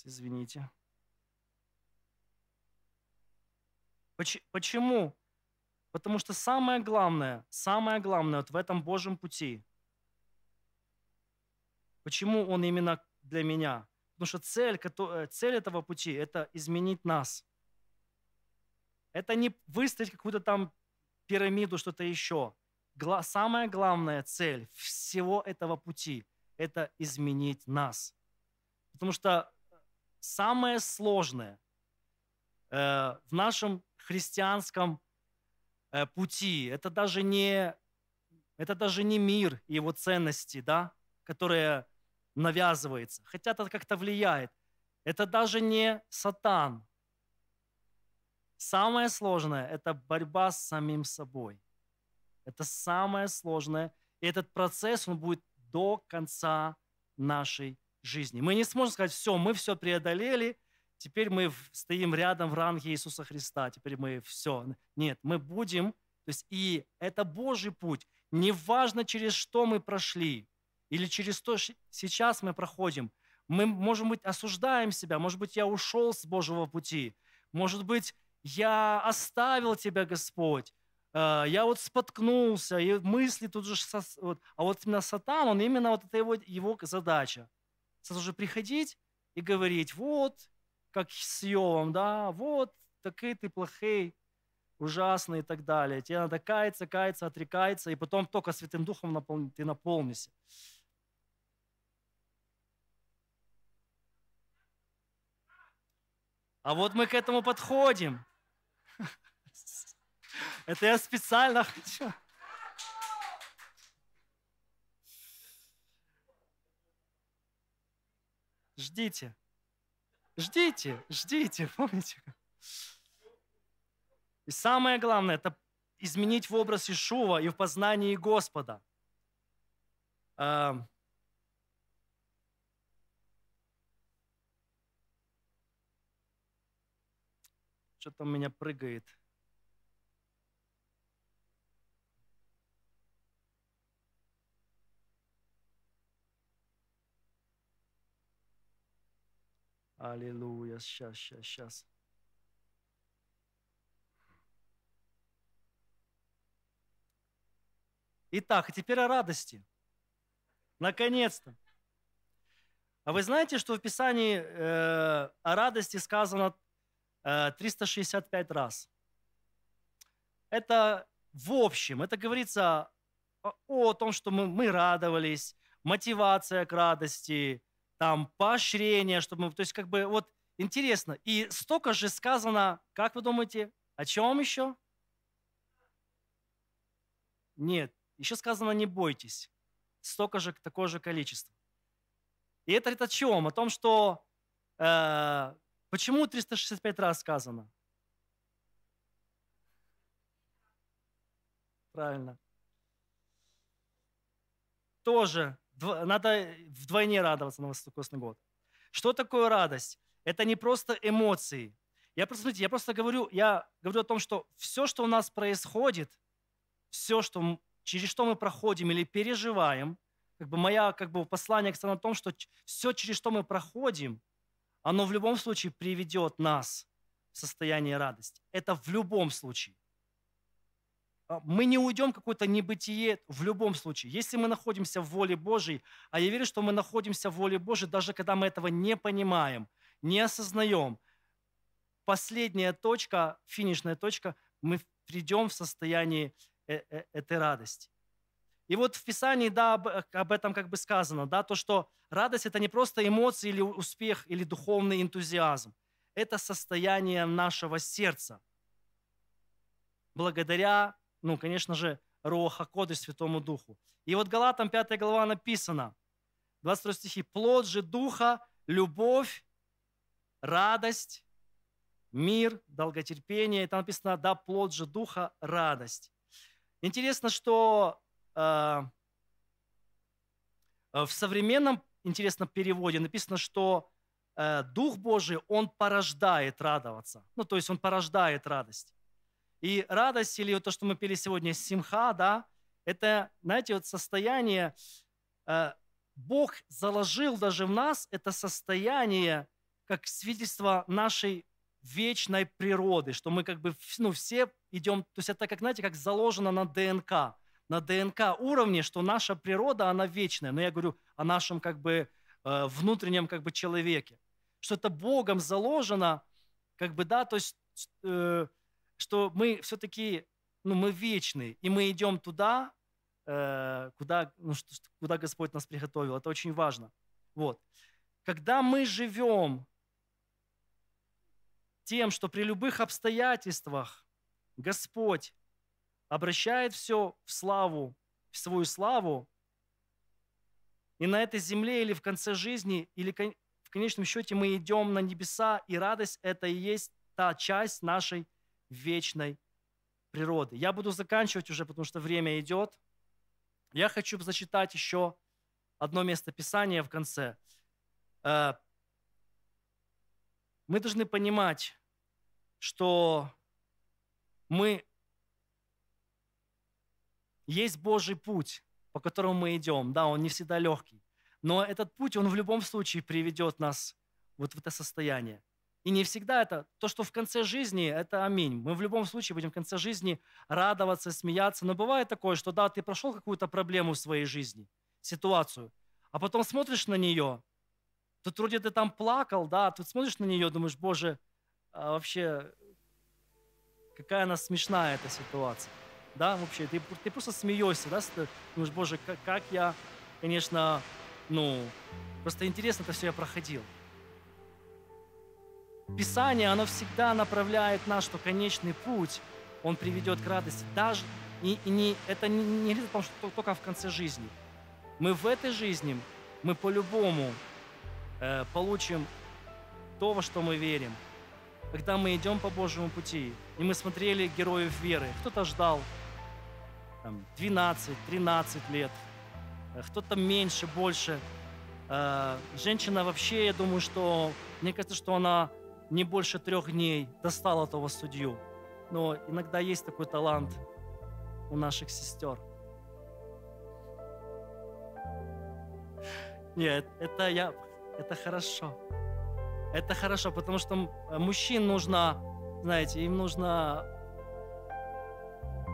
вас, извините. Почему? Потому что самое главное, самое главное вот в этом Божьем пути. Почему он именно для меня? Потому что цель, э, цель этого пути – это изменить нас. Это не выстроить какую-то там пирамиду, что-то еще. Гла- самая главная цель всего этого пути – это изменить нас. Потому что самое сложное э, в нашем христианском э, пути. Это даже не это даже не мир и его ценности, да, которые навязывается, хотя это как-то влияет. Это даже не сатан. Самое сложное – это борьба с самим собой. Это самое сложное. И этот процесс, он будет до конца нашей жизни. Мы не сможем сказать, все, мы все преодолели, теперь мы стоим рядом в ранге Иисуса Христа, теперь мы все. Нет, мы будем, то есть и это Божий путь. Неважно, через что мы прошли или через что сейчас мы проходим, мы, может быть, осуждаем себя, может быть, я ушел с Божьего пути, может быть, я оставил тебя, Господь, э, я вот споткнулся, и мысли тут же... Вот, а вот именно Сатан, он именно вот это его, его задача – сразу же приходить и говорить, вот, как с Йовом, да, вот, такой ты плохой, ужасный и так далее. Тебе надо каяться, каяться, отрекается, и потом только Святым Духом наполни ты наполнишься. А вот мы к этому подходим. Это я специально хочу. ждите. Ждите, ждите, помните? И самое главное, это изменить в образ Ишува и в познании Господа. Эм. Что-то у меня прыгает. Аллилуйя. Сейчас, сейчас, сейчас. Итак, теперь о радости. Наконец-то. А вы знаете, что в Писании э, о радости сказано э, 365 раз? Это в общем, это говорится о, о том, что мы, мы радовались, мотивация к радости, там поощрение, чтобы мы... То есть как бы вот интересно. И столько же сказано, как вы думаете, о чем еще? Нет, еще сказано не бойтесь. Столько же, такое же количество. И это говорит о чем? О том, что э, почему 365 раз сказано? Правильно. Тоже надо э, вдвойне радоваться на высокосный год. Что такое радость? Это не просто эмоции. Я просто, смотрите, я просто говорю, я говорю о том, что все, что у нас происходит, все, что, через что мы проходим или переживаем, как бы моя как бы послание к о том, что все, через что мы проходим, оно в любом случае приведет нас в состояние радости. Это в любом случае. А, мы не уйдем в какое-то небытие в любом случае. Если мы находимся в воле Божьей, а я верю, что мы находимся в воле Божьей, даже когда мы этого не понимаем, не осознаем, последняя точка, финишная точка, мы придем в состояние э, э, этой радости. И вот в Писании, да, об этом как бы сказано, да, то, что радость – это не просто эмоции или успех, или духовный энтузиазм. Это состояние нашего сердца. Благодаря ну, конечно же, Роха Коды Святому Духу. И вот Галатам 5 глава написано, 22 стихи, «Плод же Духа – любовь, радость, мир, долготерпение». И там написано, да, плод же Духа – радость. Интересно, что э, э, в современном, интересном переводе написано, что э, Дух Божий, Он порождает радоваться. Ну, то есть Он порождает радость. И радость, или вот то, что мы пели сегодня, симха, да, это, знаете, вот состояние, э, Бог заложил даже в нас это состояние, как свидетельство нашей вечной природы, что мы как бы ну, все идем, то есть это как, знаете, как заложено на ДНК, на ДНК уровне, что наша природа, она вечная. Но я говорю о нашем как бы э, внутреннем как бы человеке, что это Богом заложено, как бы, да, то есть э, что мы все-таки, ну, мы вечны, и мы идем туда, э, куда, ну, что куда Господь нас приготовил. Это очень важно. Вот. Когда мы живем тем, что при любых обстоятельствах Господь обращает все в славу, в свою славу, и на этой земле или в конце жизни, или в конечном счете мы идем на небеса, и радость – это и есть та часть нашей вечной природы. Я буду заканчивать уже, потому что время идет. Я хочу зачитать еще одно место Писания в конце. Э, мы должны понимать, что мы есть Божий путь, по которому мы идем. Да, он не всегда легкий. Но этот путь, он в любом случае приведет нас вот в это состояние. И не всегда это то, что в конце жизни, это аминь. Мы в любом случае будем в конце жизни радоваться, смеяться. Но бывает такое, что да, ты прошел какую-то проблему в своей жизни, ситуацию, а потом смотришь на нее, тут вроде ты там плакал, да, а тут смотришь на нее, думаешь, боже, а вообще, какая она смешная эта ситуация. Да, вообще, ты, ты просто смеешься, да, думаешь, боже, как, как я, конечно, ну, просто интересно это все я проходил. Писание, оно всегда направляет нас, что конечный путь, он приведет к радости. Даже и, и не, это не, не потому, что только в конце жизни. Мы в этой жизни, мы по-любому э, получим то, во что мы верим. Когда мы идем по Божьему пути, и мы смотрели героев веры, кто-то ждал там, 12, 13 лет, э, кто-то меньше, больше. Э, женщина вообще, я думаю, что, мне кажется, что она не больше трех дней, достал этого судью. Но иногда есть такой талант у наших сестер. Нет, это я, это хорошо. Это хорошо, потому что э, мужчин нужно, знаете, им нужно...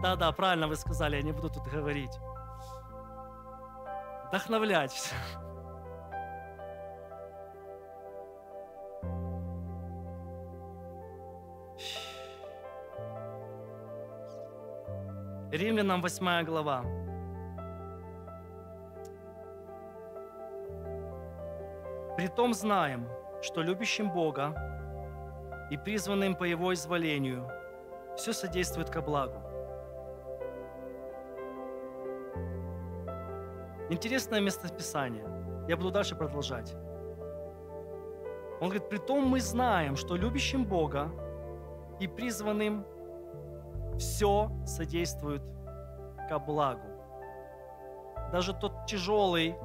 Да-да, правильно вы сказали, я не буду тут говорить. Вдохновлять. Римлянам 8 глава. Притом знаем, что любящим Бога и призванным по Его изволению все содействует ко благу. Интересное местописание. Я буду дальше продолжать. Он говорит, притом мы знаем, что любящим Бога и призванным все содействует ко благу. Даже тот тяжелый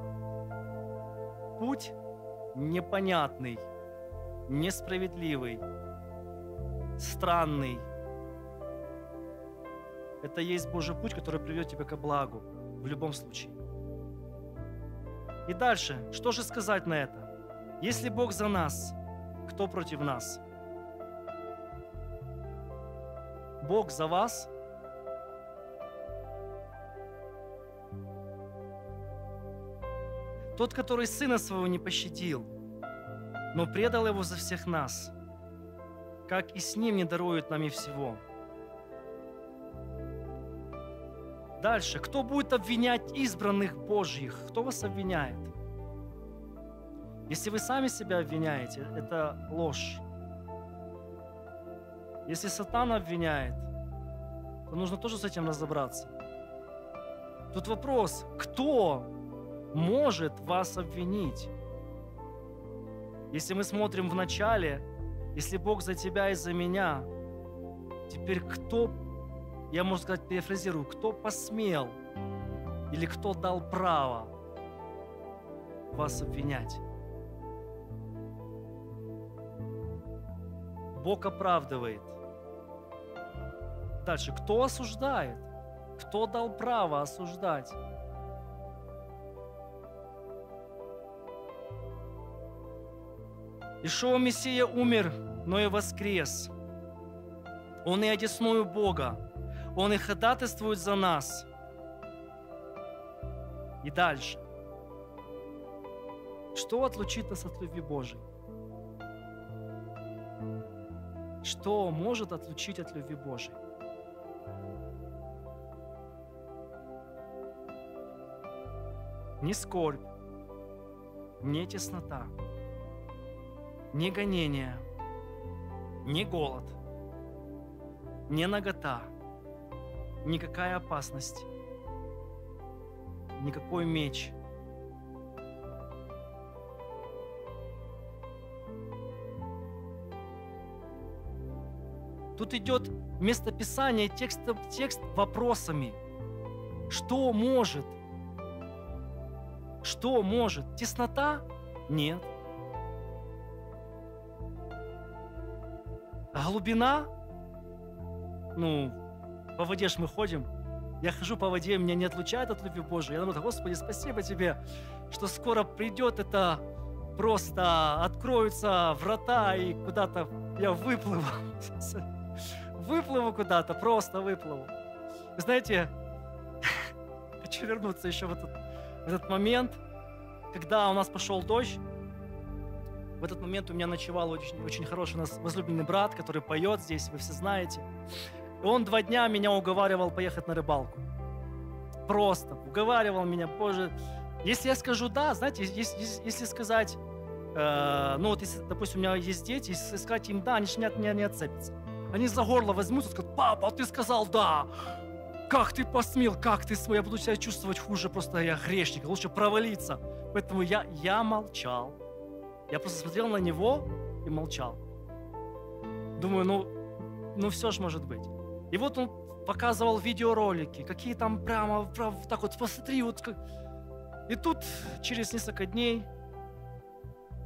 путь, непонятный, несправедливый, странный, это есть Божий путь, который приведет тебя ко благу в любом случае. И дальше, что же сказать на это? Если Бог за нас, кто против нас? Бог за вас. Тот, который сына своего не пощадил, но предал его за всех нас, как и с ним не дарует нами всего. Дальше. Кто будет обвинять избранных Божьих? Кто вас обвиняет? Если вы сами себя обвиняете, это ложь. Если сатан обвиняет, то нужно тоже с этим разобраться. Тут вопрос, кто может вас обвинить? Если мы смотрим в начале, если Бог за тебя и за меня, теперь кто, я, можно сказать, перефразирую, кто посмел или кто дал право вас обвинять? Бог оправдывает. Дальше, кто осуждает? Кто дал право осуждать? Ишуа Мессия умер, но и воскрес. Он и одесную Бога. Он и ходатайствует за нас. И дальше. Что отлучит нас от любви Божией? Что может отлучить от любви Божией? ни скорбь, ни теснота, ни гонение, ни голод, ни нагота, никакая опасность, никакой меч. Тут идет местописание текста, текст вопросами. Что может – что может? Теснота? Нет. А глубина? Ну, по воде ж мы ходим. Я хожу по воде, меня не отлучает от любви Божией. Я думаю, Господи, спасибо Тебе, что скоро придет это просто откроются врата, и куда-то я выплыву. Выплыву куда-то, просто выплыву. Знаете, хочу вернуться еще в этот в этот момент, когда у нас пошел дождь, в этот момент у меня ночевал очень, очень хороший у нас возлюбленный брат, который поет здесь, вы все знаете. И он два дня меня уговаривал поехать на рыбалку. Просто уговаривал меня, боже. Если я скажу да, знаете, если, если сказать, э, ну вот если, допустим, у меня есть дети, если сказать им да, они же не от меня не отцепятся. Они за горло возьмутся и скажут, папа, а ты сказал да как ты посмел, как ты свой, я буду себя чувствовать хуже, просто я грешник, лучше провалиться. Поэтому я, я молчал. Я просто смотрел на него и молчал. Думаю, ну, ну все же может быть. И вот он показывал видеоролики, какие там прямо, прям так вот, посмотри, вот как... И тут через несколько дней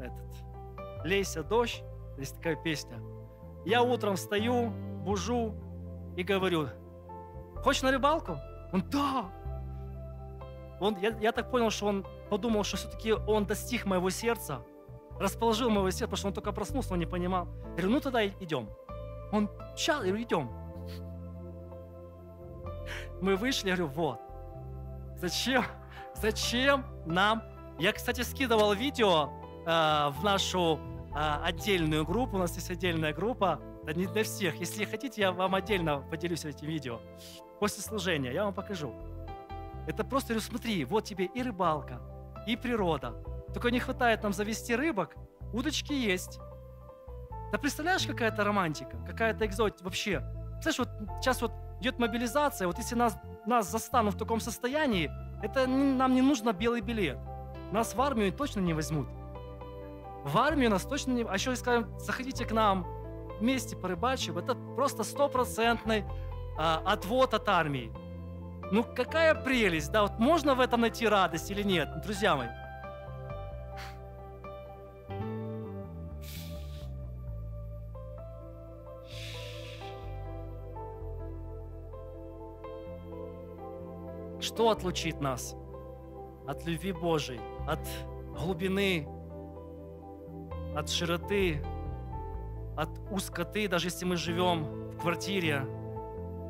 этот, «Лейся, дождь», есть такая песня. Я утром встаю, бужу и говорю, хочешь на рыбалку? Он, да! Он, я, я так понял, что он подумал, что все-таки он достиг моего сердца, расположил моего сердца, потому что он только проснулся, он не понимал. Я говорю, ну тогда идем. Он, чал я говорю, идем. Мы вышли, я говорю, вот. Зачем? Зачем нам? Я, кстати, скидывал видео э, в нашу э, отдельную группу. У нас есть отдельная группа. Да не для всех. Если хотите, я вам отдельно поделюсь этим видео после служения. Я вам покажу. Это просто, говорю, смотри, вот тебе и рыбалка, и природа. Только не хватает нам завести рыбок, удочки есть. Да представляешь, какая то романтика, какая-то экзотика вообще. Знаешь, вот сейчас вот идет мобилизация, вот если нас, нас застанут в таком состоянии, это не, нам не нужно белый билет. Нас в армию точно не возьмут. В армию нас точно не... А еще скажем, заходите к нам, вместе порыбачим. Это просто стопроцентный а, отвод от армии. Ну какая прелесть, да, вот можно в этом найти радость или нет, друзья мои? Что отлучит нас от любви Божией, от глубины, от широты, от узкоты, даже если мы живем в квартире,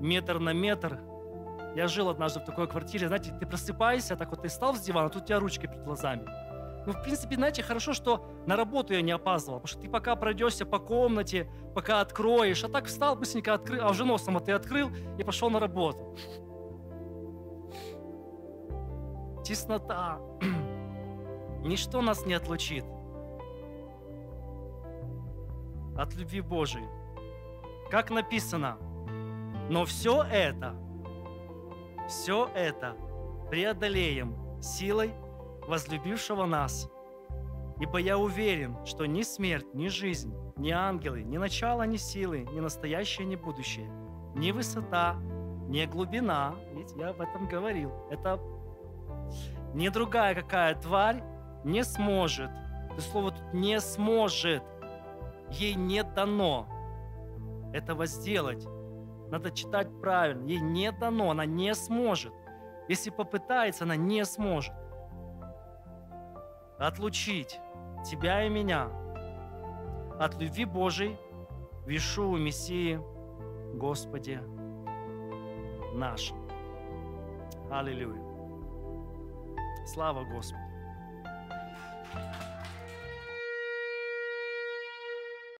метр на метр. Я жил однажды в такой квартире, знаете, ты просыпаешься, так вот ты встал с дивана, тут у тебя ручки перед глазами. Ну, в принципе, знаете, хорошо, что на работу я не опаздывал, потому что ты пока пройдешься по комнате, пока откроешь, а так встал, быстренько открыл, а уже носом а ты открыл и пошел на работу. Теснота. Ничто нас не отлучит от любви Божией. Как написано – но все это, все это преодолеем силой возлюбившего нас. Ибо я уверен, что ни смерть, ни жизнь, ни ангелы, ни начало, ни силы, ни настоящее, ни будущее, ни высота, ни глубина, ведь я об этом говорил, это не другая какая тварь не сможет, это слово тут не сможет, ей не дано этого сделать. Надо читать правильно. Ей не дано, она не сможет. Если попытается, она не сможет. Отлучить тебя и меня от любви Божией в Мессии Господе нашим. Аллилуйя. Слава Господу.